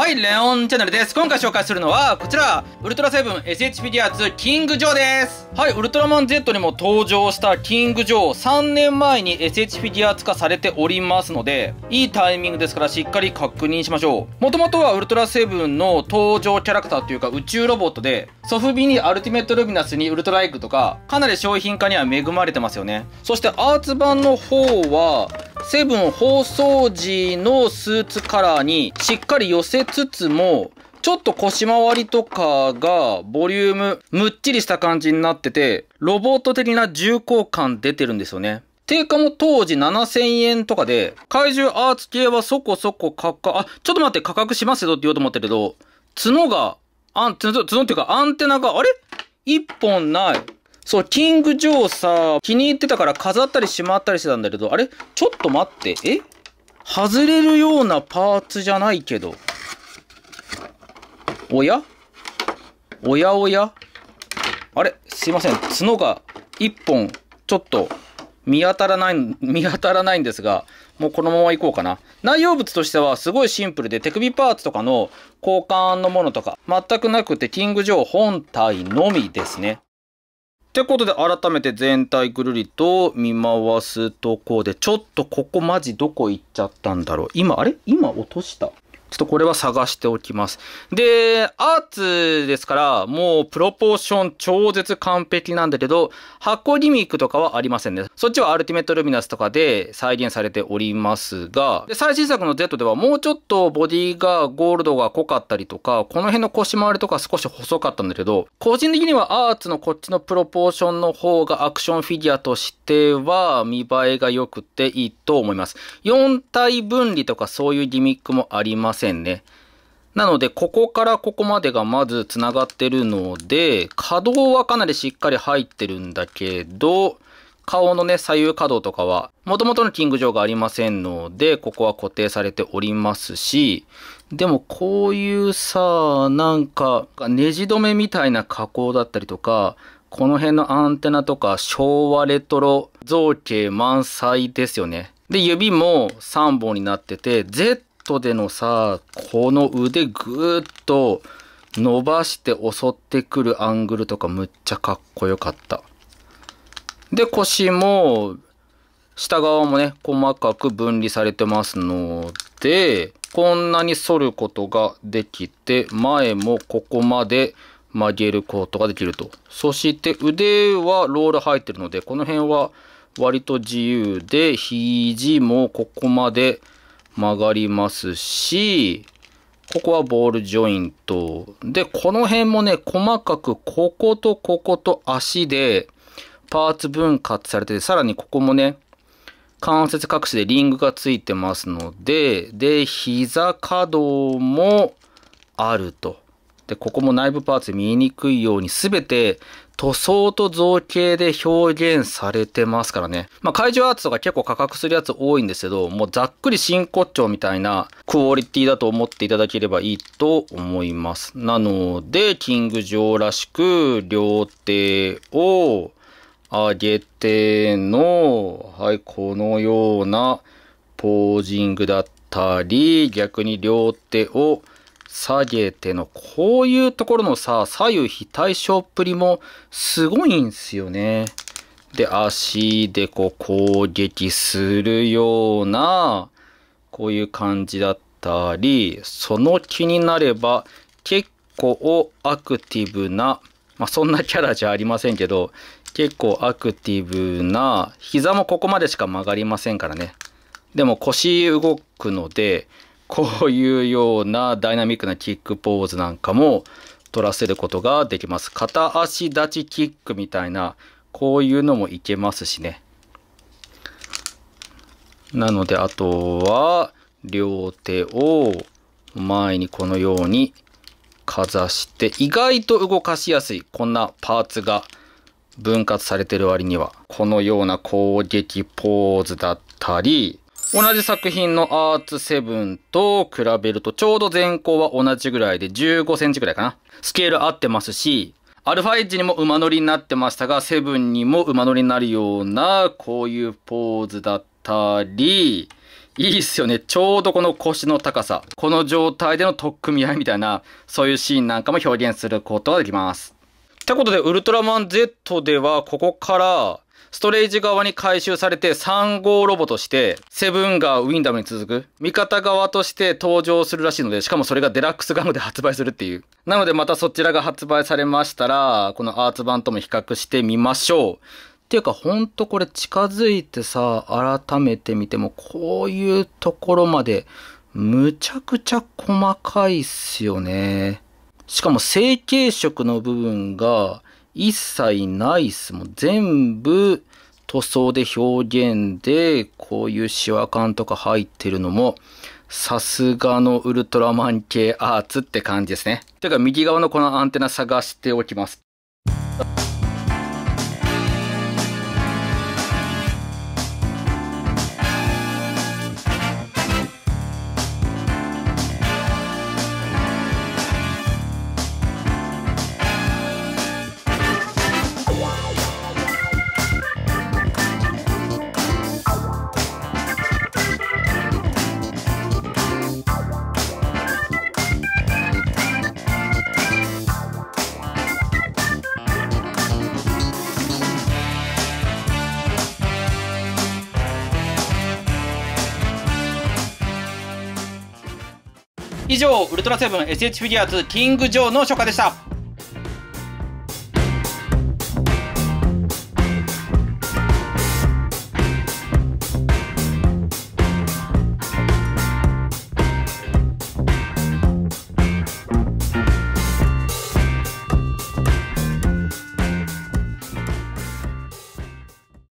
はい、レオンチャンネルです。今回紹介するのは、こちら、ウルトラセブン s h ィギュアーツキングジョーです。はい、ウルトラマン Z にも登場したキングジョー、3年前に s h フィギュアーツ化されておりますので、いいタイミングですからしっかり確認しましょう。もともとはウルトラセブンの登場キャラクターというか宇宙ロボットで、ソフビにアルティメットルミナスにウルトラエッグとか、かなり商品化には恵まれてますよね。そしてアーツ版の方は、セブン放送時のスーツカラーにしっかり寄せつつも、ちょっと腰回りとかがボリューム、むっちりした感じになってて、ロボット的な重厚感出てるんですよね。定価も当時7000円とかで、怪獣アーツ系はそこそこ価格、あ、ちょっと待って価格しますよって言おうと思ったけど、角が、あん、角っていうかアンテナが、あれ一本ない。そう、キング・ジョーさ、気に入ってたから飾ったりしまったりしてたんだけど、あれちょっと待って、え外れるようなパーツじゃないけど。おやおやおやあれすいません。角が1本、ちょっと、見当たらない、見当たらないんですが、もうこのままいこうかな。内容物としてはすごいシンプルで、手首パーツとかの交換のものとか、全くなくて、キング・ジョー本体のみですね。ってことで改めて全体ぐるりと見回すとこでちょっとここマジどこ行っちゃったんだろう今あれ今落としたちょっとこれは探しておきます。で、アーツですから、もうプロポーション超絶完璧なんだけど、箱リミックとかはありませんね。そっちはアルティメットルミナスとかで再現されておりますが、で最新作の Z ではもうちょっとボディがゴールドが濃かったりとか、この辺の腰回りとか少し細かったんだけど、個人的にはアーツのこっちのプロポーションの方がアクションフィギュアとしては見栄えが良くていいと思います。4体分離とかそういうギミックもあります。せんね。なので、ここからここまでがまず繋がってるので、可動はかなりしっかり入ってるんだけど、顔のね、左右可動とかは、元々のキング上がありませんので、ここは固定されておりますし、でもこういうさ、なんか、ネジ止めみたいな加工だったりとか、この辺のアンテナとか、昭和レトロ造形満載ですよね。で、指も3本になってて、絶トでのさ、この腕ぐーっと伸ばして襲ってくるアングルとかむっちゃかっこよかった。で、腰も、下側もね、細かく分離されてますので、こんなに反ることができて、前もここまで曲げることができると。そして腕はロール入ってるので、この辺は割と自由で、肘もここまで曲がりますし、ここはボールジョイント。で、この辺もね、細かく、こことここと足で、パーツ分割されてて、さらにここもね、関節隠しでリングがついてますので、で、膝可動もあると。で、ここも内部パーツ見えにくいように、すべて塗装と造形で表現されてますからね。まあ、怪獣アーツとか結構価格するやつ多いんですけど、もうざっくり真骨頂みたいなクオリティだと思っていただければいいと思います。なので、キングジョーらしく、両手を上げての、はい、このようなポージングだったり、逆に両手を下げての、こういうところのさ、左右非対称っぷりもすごいんすよね。で、足でこう攻撃するような、こういう感じだったり、その気になれば結構アクティブな、まあ、そんなキャラじゃありませんけど、結構アクティブな、膝もここまでしか曲がりませんからね。でも腰動くので、こういうようなダイナミックなキックポーズなんかも取らせることができます。片足立ちキックみたいな、こういうのもいけますしね。なので、あとは、両手を前にこのようにかざして、意外と動かしやすい、こんなパーツが分割されてる割には、このような攻撃ポーズだったり、同じ作品のアーツセブンと比べるとちょうど前後は同じぐらいで15センチぐらいかな。スケール合ってますし、アルファエッジにも馬乗りになってましたが、セブンにも馬乗りになるような、こういうポーズだったり、いいっすよね。ちょうどこの腰の高さ。この状態での取っ組み合いみたいな、そういうシーンなんかも表現することができます。ってことで、ウルトラマン Z では、ここから、ストレージ側に回収されて3号ロボとして、セブンガーウィンダムに続く、味方側として登場するらしいので、しかもそれがデラックスガムで発売するっていう。なのでまたそちらが発売されましたら、このアーツ版とも比較してみましょう。っていうか、ほんとこれ近づいてさ、改めて見ても、こういうところまで、むちゃくちゃ細かいっすよね。しかも成形色の部分が、一切ないっす。もう全部塗装で表現で、こういうシワ感とか入ってるのも、さすがのウルトラマン系アーツって感じですね。てか右側のこのアンテナ探しておきます。以上ウルトラセブン SH フィギュアーズキング・ジョーの初夏でした